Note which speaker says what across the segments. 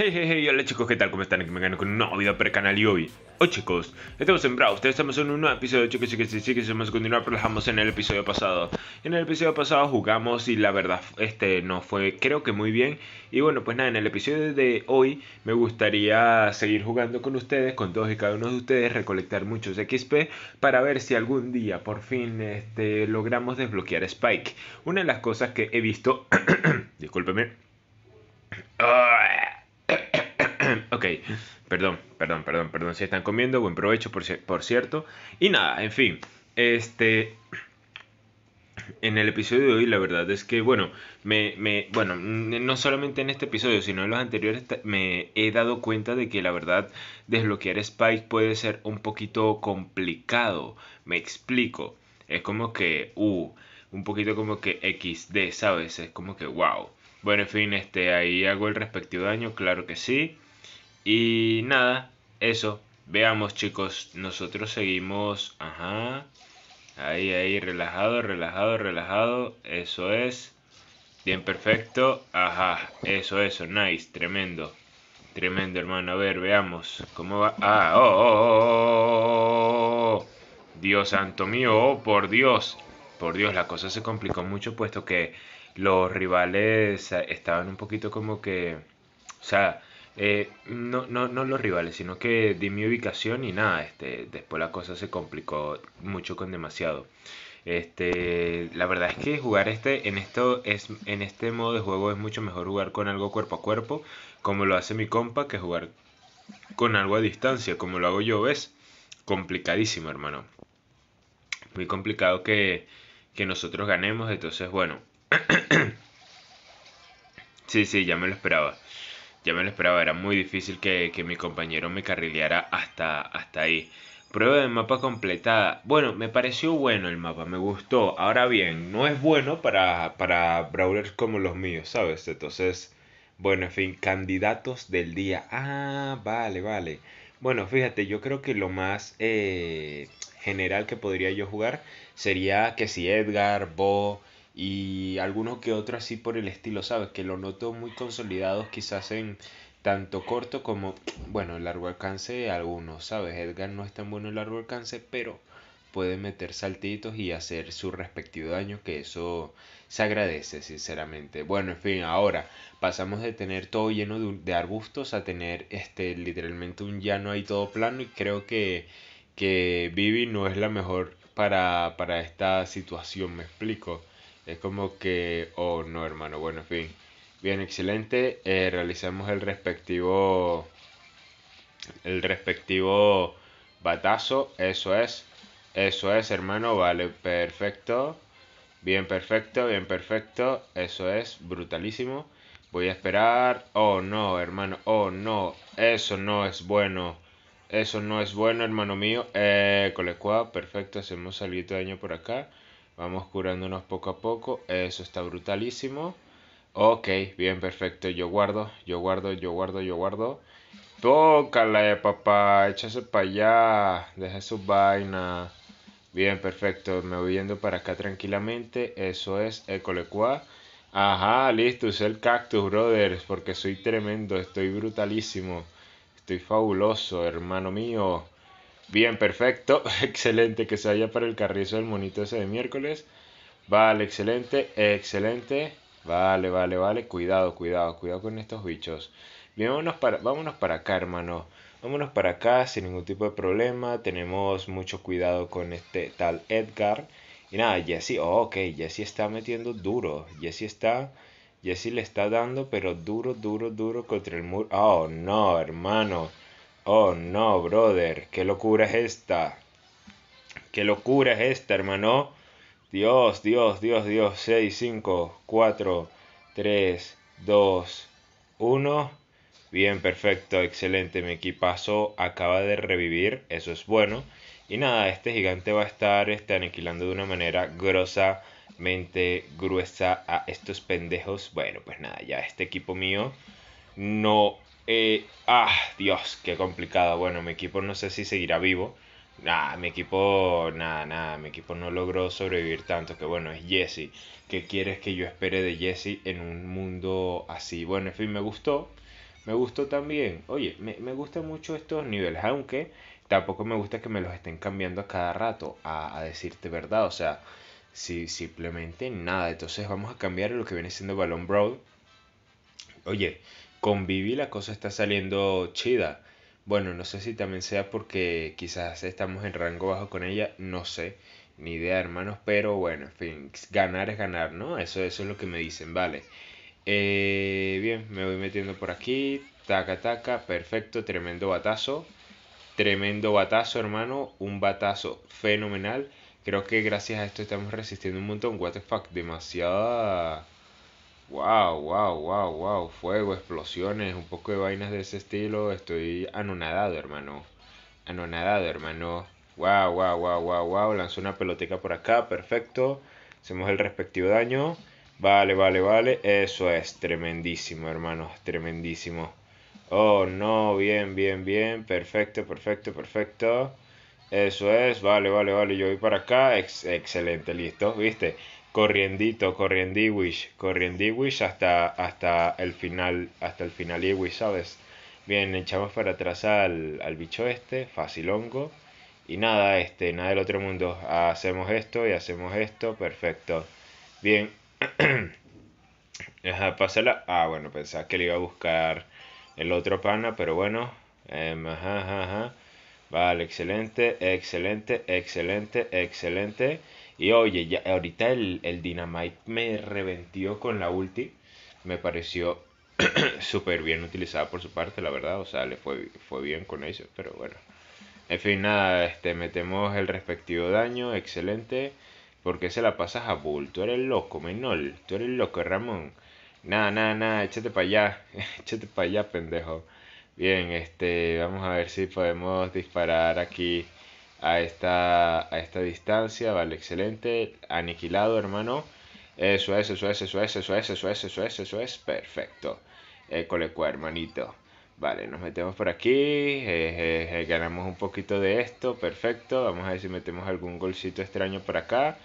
Speaker 1: Hey, hey, hey, hola chicos, ¿qué tal? ¿Cómo están? Aquí me gano con un nuevo video para el canal y hoy, hoy chicos, estamos en Brawl, estamos en un nuevo episodio, chicos, que sí, que vamos a continuar, pero dejamos en el episodio pasado. En el episodio pasado jugamos y la verdad, este, no fue, creo que muy bien. Y bueno, pues nada, en el episodio de hoy me gustaría seguir jugando con ustedes, con todos y cada uno de ustedes, recolectar muchos XP para ver si algún día, por fin, este, logramos desbloquear Spike. Una de las cosas que he visto, discúlpeme... Ok, perdón, perdón, perdón, perdón. Si están comiendo, buen provecho, por, cierto. Y nada, en fin. Este en el episodio de hoy la verdad es que bueno me, bueno no solamente en este episodio sino en los anteriores me he dado cuenta de que la verdad desbloquear Spike puede ser un poquito complicado me explico es como que uh un poquito como que xd sabes es como que wow bueno en fin este ahí hago el respectivo daño claro que sí y nada, eso. Veamos chicos, nosotros seguimos, ajá, ahí, ahí, relajado, relajado, relajado, eso es, bien perfecto, ajá, eso, eso, nice, tremendo, tremendo hermano, a ver, veamos, cómo va, ah, oh, oh, Dios santo mío, oh, por Dios, por Dios, la cosa se complicó mucho puesto que los rivales estaban un poquito como que, o sea, eh, no, no, no los rivales, sino que di mi ubicación y nada, este, después la cosa se complicó mucho con demasiado. Este, la verdad es que jugar este, en esto es, en este modo de juego es mucho mejor jugar con algo cuerpo a cuerpo, como lo hace mi compa, que jugar con algo a distancia, como lo hago yo, ¿ves? Complicadísimo, hermano. Muy complicado que, que nosotros ganemos, entonces bueno. sí, sí, ya me lo esperaba. Ya me lo esperaba, era muy difícil que, mi compañero me carrileara hasta, hasta ahí. Prueba de mapa completada. Bueno, me pareció bueno el mapa, me gustó. Ahora bien, no es bueno para, para brawlers como los míos, ¿sabes? Entonces, bueno, en fin, candidatos del día. Ah, vale, vale. Bueno, fíjate, yo creo que lo más eh, general que podría yo jugar sería que si Edgar, Bo, y algunos que otros así por el estilo, ¿sabes? Que lo noto muy consolidados quizás en tanto corto como, bueno, el largo alcance algunos, ¿sabes? Edgar no es tan bueno el largo alcance, pero puede meter saltitos y hacer su respectivo daño, que eso se agradece, sinceramente. Bueno, en fin, ahora pasamos de tener todo lleno de, arbustos a tener este literalmente un llano ahí todo plano y creo que, que Vivi no es la mejor para, para esta situación, me explico. Es como que, oh no, hermano, bueno, en fin. Bien, excelente. Eh, realizamos el respectivo. El respectivo batazo. Eso es. Eso es, hermano. Vale, perfecto. Bien, perfecto, bien, perfecto. Eso es, brutalísimo. Voy a esperar. Oh no, hermano. Oh no. Eso no es bueno. Eso no es bueno, hermano mío. Eh, con perfecto. Hacemos salido de daño por acá. Vamos curándonos poco a poco. Eso está brutalísimo. Ok, bien, perfecto. Yo guardo, yo guardo, yo guardo, yo guardo. Tócala, eh, papá. Échase para allá. Deja su vaina. Bien, perfecto. Me voy yendo para acá tranquilamente. Eso es Ecolecua. Ajá, listo. es el cactus, brothers. Porque soy tremendo. Estoy brutalísimo. Estoy fabuloso, hermano mío. Bien, perfecto. Excelente que se haya para el carrizo del monito ese de miércoles. Vale, excelente, excelente. Vale, vale, vale. Cuidado, cuidado, cuidado con estos bichos. vámonos para, vámonos para acá, hermano. Vámonos para acá sin ningún tipo de problema. Tenemos mucho cuidado con este tal Edgar. Y nada, Jesse, oh, ok, Jesse está metiendo duro. Jesse está, Jesse le está dando, pero duro, duro, duro contra el muro. Oh, no, hermano. Oh, no, brother, qué locura es esta. Qué locura es esta, hermano. Dios, Dios, Dios, Dios. 6, 5, 4, 3, 2, 1. Bien, perfecto, excelente. Mi equipazo acaba de revivir, eso es bueno. Y nada, este gigante va a estar este, aniquilando de una manera grosamente gruesa a estos pendejos. Bueno, pues nada, ya este equipo mío no eh, ah, Dios, qué complicado. Bueno, mi equipo no sé si seguirá vivo. Nada, mi equipo, nada, nada, mi equipo no logró sobrevivir tanto, que bueno, es Jesse. ¿Qué quieres que yo espere de Jesse en un mundo así? Bueno, en fin, me gustó. Me gustó también. Oye, me, gustan mucho estos niveles, aunque tampoco me gusta que me los estén cambiando a cada rato, a, decirte verdad. O sea, simplemente nada. Entonces vamos a cambiar lo que viene siendo Balón Broad. Oye, con Vivi la cosa está saliendo chida. Bueno, no sé si también sea porque quizás estamos en rango bajo con ella, no sé, ni idea hermanos, pero bueno, en fin, ganar es ganar, ¿no? Eso, eso es lo que me dicen, vale. Eh, bien, me voy metiendo por aquí, taca, taca, perfecto, tremendo batazo, tremendo batazo hermano, un batazo fenomenal. Creo que gracias a esto estamos resistiendo un montón, what the fuck, demasiada Wow, wow, wow, wow, fuego, explosiones, un poco de vainas de ese estilo, estoy anonadado, hermano. Anonadado, hermano. Wow, wow, wow, wow, wow, lanzó una peloteca por acá, perfecto. Hacemos el respectivo daño. Vale, vale, vale. Eso es tremendísimo, hermano, Tremendísimo. Oh, no. Bien, bien, bien. Perfecto, perfecto, perfecto. Eso es, vale, vale, vale, yo voy para acá, excelente, listo, viste, corriendito, corriendo wish hasta, hasta el final, hasta el final wish ¿sabes? Bien, echamos para atrás al, bicho este, fácil hongo y nada, este, nada del otro mundo, hacemos esto y hacemos esto, perfecto, bien, Ajá, pásala, ah, bueno, pensaba que le iba a buscar el otro pana, pero bueno, em, ajá, ajá, ajá. Vale, excelente, excelente, excelente, excelente. Y oye, ya, ahorita el, el Dynamite me reventió con la ulti. Me pareció súper bien utilizada por su parte, la verdad. O sea, le fue, fue bien con eso, pero bueno. En fin, nada, este, metemos el respectivo daño, excelente. porque se la pasas a Bull? Tú eres loco, Menol. Tú eres loco, Ramón. Nada, nada, nada, échate para allá. échate para allá, pendejo. Bien, este, vamos a ver si podemos disparar aquí a esta, a esta distancia. Vale, excelente. Aniquilado, hermano. Eso es, eso es, eso es, eso es, eso es, eso es, eso es. Perfecto. École, eh, hermanito. Vale, nos metemos por aquí, eh, eh, ganamos un poquito de esto, perfecto. Vamos a ver si metemos algún golcito extraño por acá.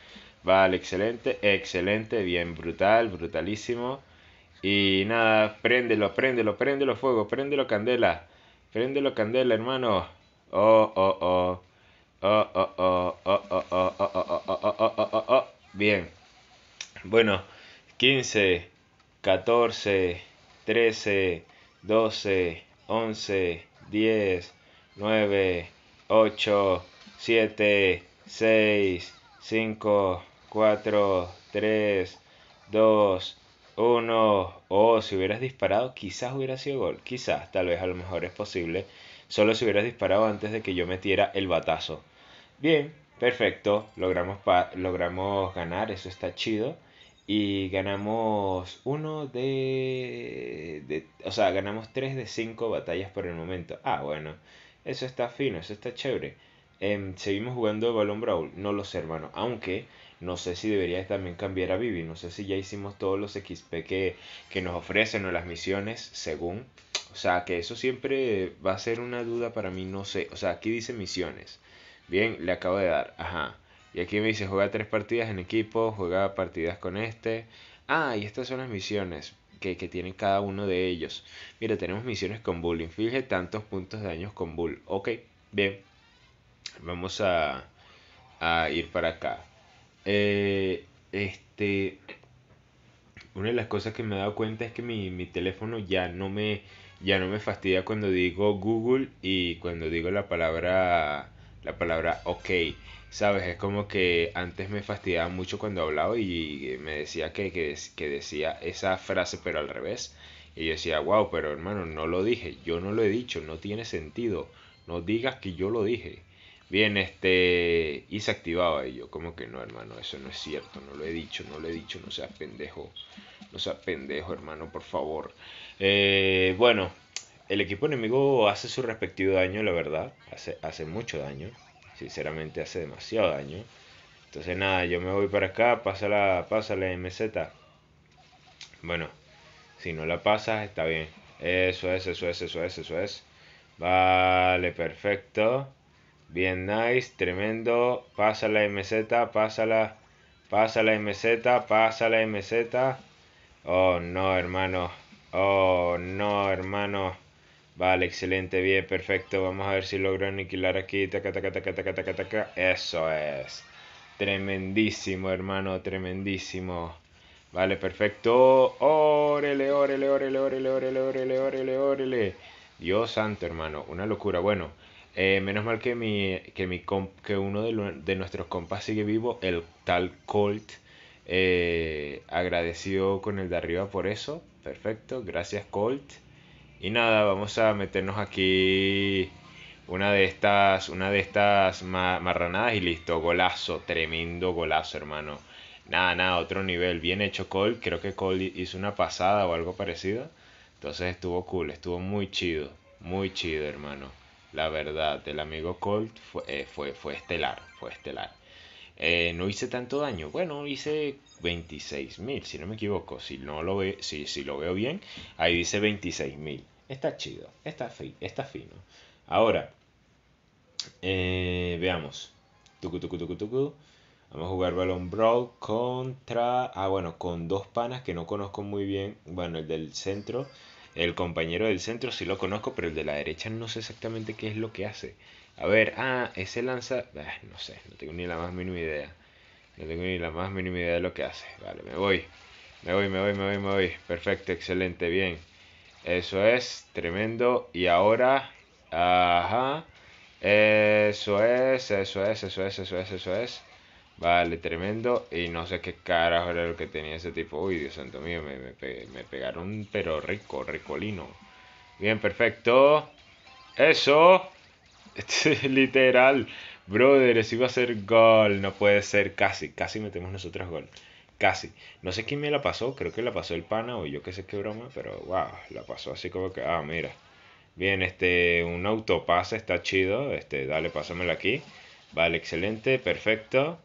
Speaker 1: Vale, excelente, excelente, bien, brutal, brutalísimo. Y nada, préndelo, préndelo, préndelo fuego, préndelo candela. Préndelo candela, hermano. Oh, oh, oh. Oh, oh, oh, oh, oh, oh, oh, oh, oh, oh, oh, oh, oh. Bien. Bueno, 15, 14, 13, 12, 11, 10, 9, 8, 7, 6, 5, 4, 3, 2, uno, oh, si hubieras disparado, quizás hubiera sido gol, quizás, tal vez a lo mejor es posible, solo si hubieras disparado antes de que yo metiera el batazo. Bien, perfecto, logramos, logramos ganar, eso está chido. Y ganamos uno de, O sea, ganamos tres de cinco batallas por el momento. Ah, bueno. Eso está fino, eso está chévere. Em, seguimos jugando Balón Brawl. No lo sé, hermano. Aunque no sé si debería también cambiar a Vivi, no sé si ya hicimos todos los XP que, que nos ofrecen o las misiones según. O sea, que eso siempre va a ser una duda para mí, no sé. O sea, aquí dice misiones. Bien, le acabo de dar. Ajá. Y aquí me dice, juega tres partidas en equipo, juega partidas con este. Ah, y estas son las misiones que, que tienen cada uno de ellos. Mira, tenemos misiones con Bull. Inflige tantos puntos de daño con Bull. Ok, bien. Vamos a ir para acá. Eh, este, una de las cosas que me he dado cuenta es que mi, mi, teléfono ya no me ya no me fastidia cuando digo Google y cuando digo la palabra la palabra OK. Sabes, es como que antes me fastidiaba mucho cuando hablaba y me decía que, que decía esa frase pero al revés. Y yo decía, wow, pero hermano, no lo dije, yo no lo he dicho, no tiene sentido, no digas que yo lo dije. Bien, este. Y se activaba. ello. yo, como que no, hermano, eso no es cierto. No lo he dicho, no lo he dicho. No seas pendejo. No seas pendejo, hermano, por favor. Eh, bueno, el equipo enemigo hace su respectivo daño, la verdad. Hace, hace mucho daño. Sinceramente, hace demasiado daño. Entonces, nada, yo me voy para acá. Pásala, la, MZ. Bueno, si no la pasas, está bien. Eso es, eso es, eso es, eso es. Vale, perfecto. Bien, nice, tremendo. Pasa la MZ, pasa la, pasa la MZ, pasa la MZ. Oh, no, hermano. Oh, no, hermano. Vale, excelente, bien, perfecto. Vamos a ver si logro aniquilar aquí. Taca, taca, taca, taca, taca, taca. Eso es. Tremendísimo, hermano, tremendísimo. Vale, perfecto. Órele, órele, órele, órele, órele, órele, órele, Dios santo, hermano. Una locura. Bueno. Eh, menos mal que, mi, que, mi que uno de, nuestros compas sigue vivo, el tal Colt. Eh, agradecido con el de arriba por eso. Perfecto, gracias Colt. Y nada, vamos a meternos aquí una de estas, una de estas marranadas y listo. Golazo, tremendo golazo, hermano. Nada, nada, otro nivel. Bien hecho Colt. Creo que Colt hizo una pasada o algo parecido. Entonces estuvo cool, estuvo muy chido. Muy chido, hermano la verdad, el amigo Colt eh, fue, fue, estelar, fue estelar. Eh, no hice tanto daño, bueno, hice 26.000, si no me equivoco, si, no lo ve, si, si lo veo bien, ahí dice 26.000. Está chido, está, está fino. Ahora, eh, veamos. Tucu, Vamos a jugar Balón Brawl contra... Ah, bueno, con dos panas que no conozco muy bien. Bueno, el del centro el compañero del centro sí lo conozco, pero el de la derecha no sé exactamente qué es lo que hace. A ver, ah, ese lanza... Ah, no sé, no tengo ni la más mínima idea. No tengo ni la más mínima idea de lo que hace. Vale, me voy. Me voy, me voy, me voy, me voy. Perfecto, excelente, bien. Eso es, tremendo. Y ahora... Ajá. Eso es, eso es, eso es, eso es, eso es. Vale, tremendo. Y no sé qué carajo era lo que tenía ese tipo. Uy, Dios santo mío, me, pegaron, pero rico, ricolino. Bien, perfecto. Eso. Este literal. Brother, eso iba a ser gol. No puede ser. Casi, casi metemos nosotros gol. Casi. No sé quién me la pasó. Creo que la pasó el pana o yo qué sé qué broma. Pero wow, la pasó así como que. Ah, mira. Bien, este, un autopase está chido. Este, dale, pásamelo aquí. Vale, excelente, perfecto.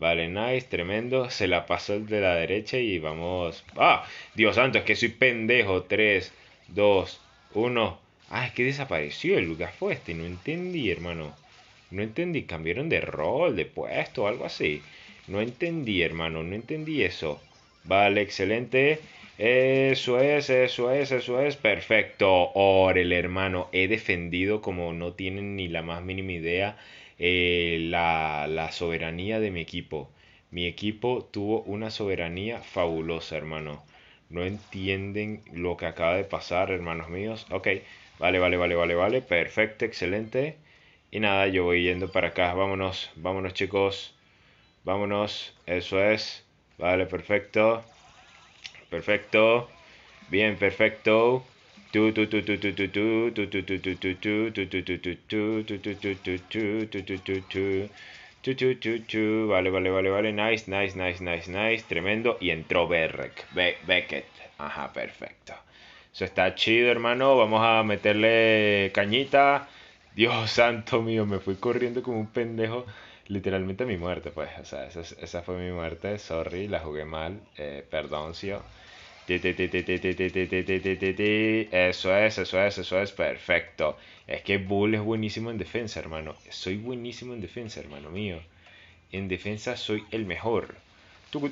Speaker 1: Vale, nice, tremendo. Se la pasó el de la derecha y vamos. ¡Ah! Dios santo, es que soy pendejo. 3, 2, 1. Ah, es que desapareció el fue Fueste. No entendí, hermano. No entendí. Cambiaron de rol, de puesto, algo así. No entendí, hermano. No entendí eso. Vale, excelente. Eso es, eso es, eso es. Perfecto. el hermano. He defendido como no tienen ni la más mínima idea eh, la, la soberanía de mi equipo. Mi equipo tuvo una soberanía fabulosa, hermano. No entienden lo que acaba de pasar, hermanos míos. Ok, vale, vale, vale, vale, vale. Perfecto, excelente. Y nada, yo voy yendo para acá. Vámonos, vámonos chicos. Vámonos, eso es. Vale, perfecto. Perfecto. Bien, perfecto. Vale, vale, vale, vale. Nice, nice, nice, nice, nice. Tremendo. Y entró Berrek. Be Beckett. Ajá, perfecto. Eso está chido, hermano. Vamos a meterle cañita. Dios santo mío, me fui corriendo como un pendejo. Literalmente a mi muerte, pues. O sea, esa, esa fue mi muerte. Sorry, la jugué mal. Eh, perdón, sí. Eso es, eso es, eso es, perfecto. Es que Bull es buenísimo en defensa, hermano. Soy buenísimo en defensa, hermano mío. En defensa soy el mejor. Sigo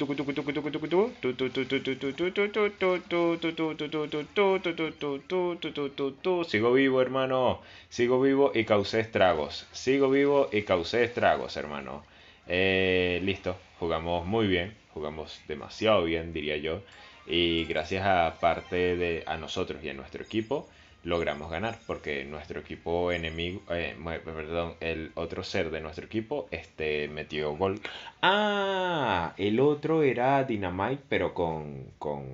Speaker 1: vivo, hermano. Sigo vivo y causé estragos. Sigo vivo y causé estragos, hermano. listo, jugamos muy bien. Jugamos demasiado bien, diría yo y gracias a parte de a nosotros y a nuestro equipo logramos ganar porque nuestro equipo enemigo eh, perdón el otro ser de nuestro equipo este metió gol ah el otro era Dynamite pero con con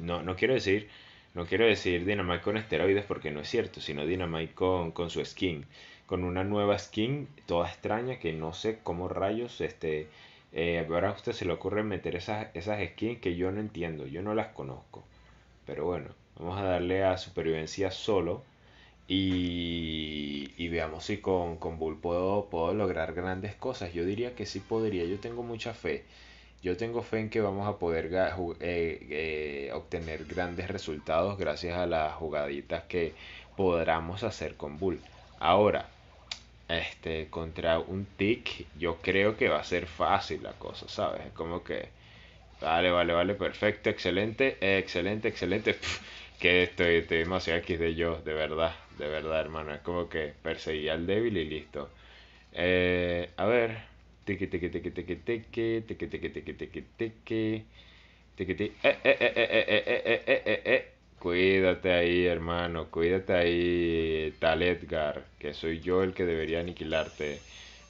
Speaker 1: no no quiero decir no quiero decir Dynamite con esteroides porque no es cierto sino Dynamite con con su skin con una nueva skin toda extraña que no sé cómo rayos este eh, ahora a usted se le ocurre meter esas, esas skins que yo no entiendo, yo no las conozco. Pero bueno, vamos a darle a supervivencia solo. Y, y veamos si con, Bull puedo, puedo lograr grandes cosas. Yo diría que sí podría, yo tengo mucha fe. Yo tengo fe en que vamos a poder eh, eh, obtener grandes resultados gracias a las jugaditas que podamos hacer con Bull. Ahora, este, contra un Tic, yo creo que va a ser fácil la cosa, ¿sabes? Es como que, vale, vale, vale, perfecto, excelente, excelente, excelente. que estoy, estoy demasiado aquí de yo, de verdad, de verdad, hermano. Es como que perseguía al débil y listo. a ver, tic, tic, tic, tic, tic, tic, tic, tic, tic, tic, tic. Tic, tic, tic, tic, tic, tic, tic. Cuídate ahí, hermano, cuídate ahí, tal Edgar, que soy yo el que debería aniquilarte.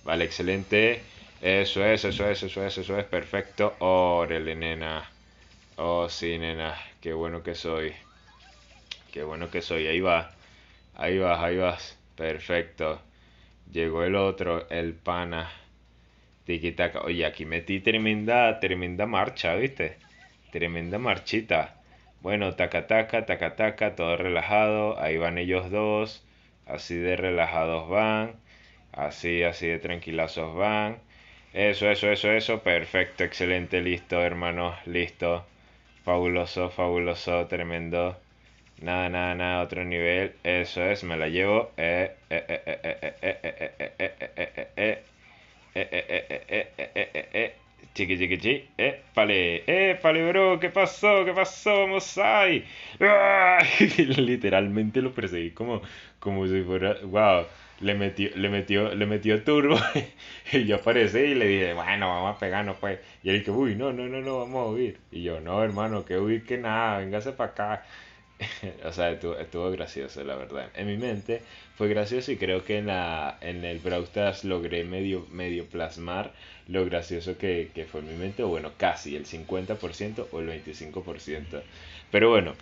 Speaker 1: Vale, excelente. Eso es, eso es, eso es, eso es, perfecto. Órale, nena. Oh, sí, nena, qué bueno que soy. Qué bueno que soy, ahí va. Ahí vas, ahí vas. Perfecto. Llegó el otro, el pana. Tiki-taka Oye, aquí metí tremenda, tremenda marcha, ¿viste? Tremenda marchita. Bueno, taca taca, taca taca, todo relajado, ahí van ellos dos, así de relajados van, así, así de tranquilazos van. Eso, eso, eso, eso, perfecto, excelente, listo, hermanos, listo. Fabuloso, fabuloso, tremendo. Nada, nada, nada, otro nivel. Eso es, me la llevo. eh, Chiqui, eh, vale eh, épale, bro. ¿Qué pasó? ¿Qué pasó? Vamos Literalmente lo perseguí como, como si fuera. ¡Wow! Le metió, le metió, le metió turbo. y yo aparecí y le dije, bueno, vamos a pegarnos, pues. Y él dice: uy, no, no, no, no, vamos a huir. Y yo, no, hermano, que huir, que nada, véngase para acá. o sea, estuvo, gracioso, la verdad. En mi mente fue gracioso y creo que en, la, en el broadcast logré medio, medio plasmar lo gracioso que, fue en mi mente, o bueno, casi el 50% o el 25%. Pero bueno,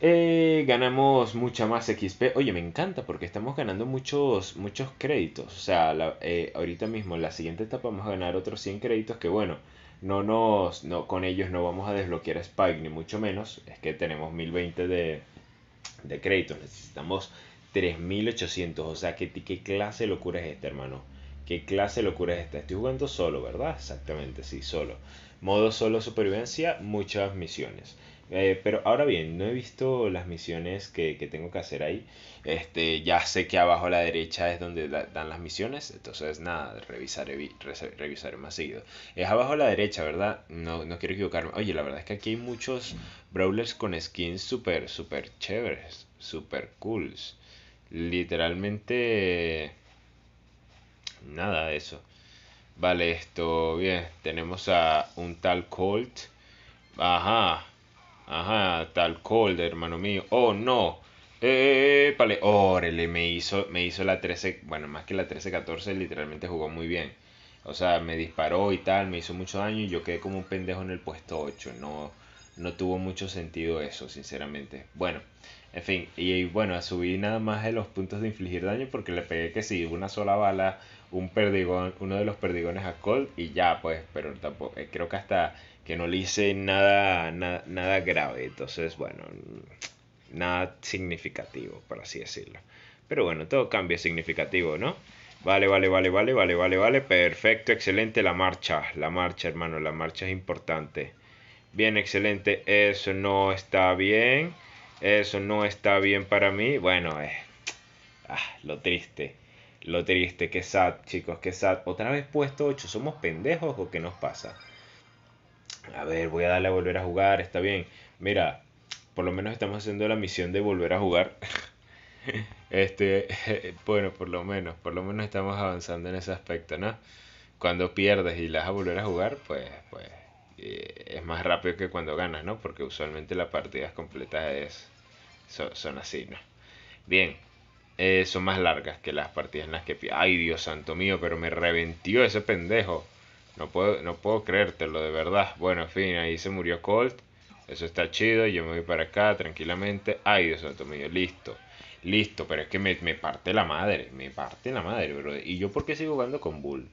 Speaker 1: eh, ganamos mucha más XP. Oye, me encanta porque estamos ganando muchos, muchos créditos. O sea, eh, ahorita mismo, en la siguiente etapa vamos a ganar otros 100 créditos que bueno no nos, no, con ellos no vamos a desbloquear a Spike, ni mucho menos. Es que tenemos 1020 de, de créditos, necesitamos 3800. O sea, ¿qué, ¿qué clase de locura es esta, hermano? ¿Qué clase de locura es esta? Estoy jugando solo, ¿verdad? Exactamente, sí, solo. Modo solo supervivencia, muchas misiones. Eh, pero ahora bien, no he visto las misiones que, tengo que hacer ahí. Este, ya sé que abajo a la derecha es donde dan las misiones. Entonces, nada, revisaré, más seguido. Es abajo a la derecha, ¿verdad? No, quiero equivocarme. Oye, la verdad es que aquí hay muchos brawlers con skins súper, super chéveres. super cools. Literalmente... Nada de eso. Vale, esto, bien. Tenemos a un tal Colt. Ajá. Ajá, tal cold, hermano mío. Oh, no. Eh, vale. Órale, me hizo, me hizo la 13. Bueno, más que la 13-14, literalmente jugó muy bien. O sea, me disparó y tal, me hizo mucho daño y yo quedé como un pendejo en el puesto 8. No, no tuvo mucho sentido eso, sinceramente. Bueno, en fin, y, bueno, subí nada más de los puntos de infligir daño porque le pegué que sí, una sola bala, un perdigón, uno de los perdigones a Cold y ya, pues, pero tampoco, eh, creo que hasta que no le hice nada, nada grave. Entonces, bueno, nada significativo, por así decirlo. Pero bueno, todo cambia significativo, ¿no? Vale, vale, vale, vale, vale, vale, vale. Perfecto, excelente. La marcha, la marcha, hermano, la marcha es importante. Bien, excelente. Eso no está bien. Eso no está bien para mí. Bueno, es eh, ah, lo triste. Lo triste, que sad, chicos, que sad. Otra vez puesto 8, ¿somos pendejos o qué nos pasa? a ver, voy a darle a volver a jugar, está bien. Mira, por lo menos estamos haciendo la misión de volver a jugar. este, bueno, por lo menos, por lo menos estamos avanzando en ese aspecto, ¿no? Cuando pierdes y las a volver a jugar, pues, pues eh, es más rápido que cuando ganas, ¿no? Porque usualmente las partidas completas es, son, así, ¿no? Bien, eh, son más largas que las partidas en las que... ¡Ay, Dios santo mío! Pero me reventió ese pendejo. No puedo, no puedo creértelo, de verdad. Bueno, en fin, ahí se murió Colt. Eso está chido, yo me voy para acá tranquilamente. Ay, Dios santo mío, listo. Listo, pero es que me, parte la madre, me parte la madre, bro. ¿Y yo por qué sigo jugando con Bull?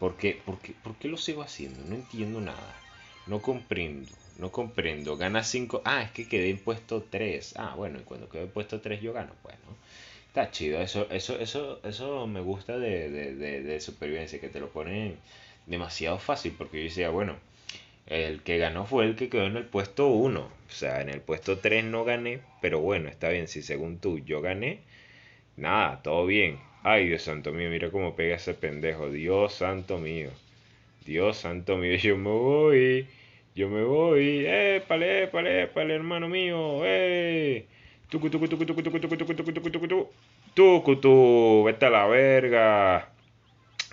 Speaker 1: ¿Por qué, por qué, lo sigo haciendo? No entiendo nada. No comprendo, no comprendo. Gana 5. Ah, es que quedé en puesto 3. Ah, bueno, y cuando quedé en puesto 3 yo gano, pues, Está chido, eso, eso, eso, eso me gusta de, de, de, de supervivencia, que te lo ponen demasiado fácil, porque yo decía, bueno, el que ganó fue el que quedó en el puesto 1. O sea, en el puesto 3 no gané, pero bueno, está bien, si según tú yo gané, nada, todo bien. Ay, Dios santo mío, mira cómo pega ese pendejo. Dios santo mío. Dios santo mío, yo me voy. Yo me voy. ¡Eh, palé, palé, palé, hermano mío! ¡Eh! Tucu, tucu, tucu, tucu, vete a la verga.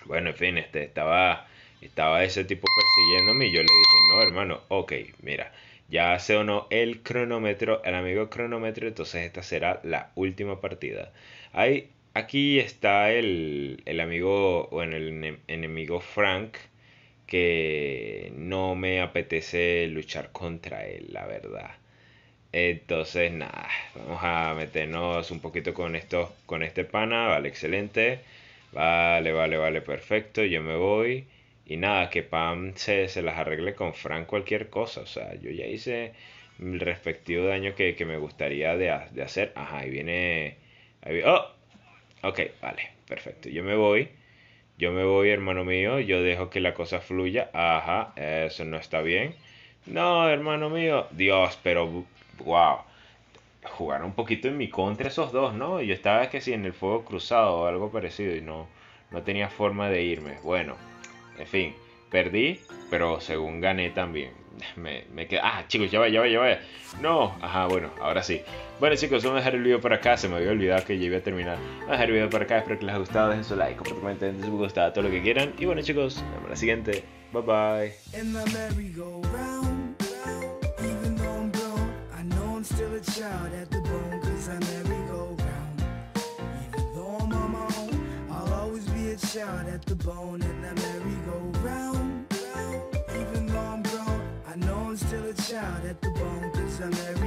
Speaker 1: Bueno, en fin, este estaba estaba ese tipo persiguiéndome y yo le dije, no, hermano, ok, mira, ya se no el cronómetro, el amigo cronómetro, entonces esta será la última partida. Ahí, aquí está el, el amigo, bueno, el enemigo Frank, que no me apetece luchar contra él, la verdad. Entonces, nada, vamos a meternos un poquito con esto, con este pana, vale, excelente. Vale, vale, vale, perfecto, yo me voy. Y nada, que Pam se, las arregle con Frank cualquier cosa. O sea, yo ya hice el respectivo daño que, me gustaría de, hacer. Ajá, ahí viene... Ahí, ¡Oh! Ok, vale, perfecto. Yo me voy. Yo me voy, hermano mío. Yo dejo que la cosa fluya. Ajá, eso no está bien. No, hermano mío. Dios, pero... ¡Wow! Jugaron un poquito en mi contra esos dos, ¿no? Yo estaba que si en el fuego cruzado o algo parecido y no, no tenía forma de irme. Bueno. En fin, perdí, pero según gané también. Me, me quedé. Ah, chicos, ya va, ya va, ya va. No, ajá, bueno, ahora sí. Bueno, chicos, vamos a dejar el video por acá. Se me había olvidado que yo iba a terminar. Vamos a dejar el video por acá. Espero que les haya gustado. Dejen su like, comenten, su gusta. todo lo que quieran. Y bueno, chicos, nos vemos la siguiente. Bye bye. child at the bone, cause I'm every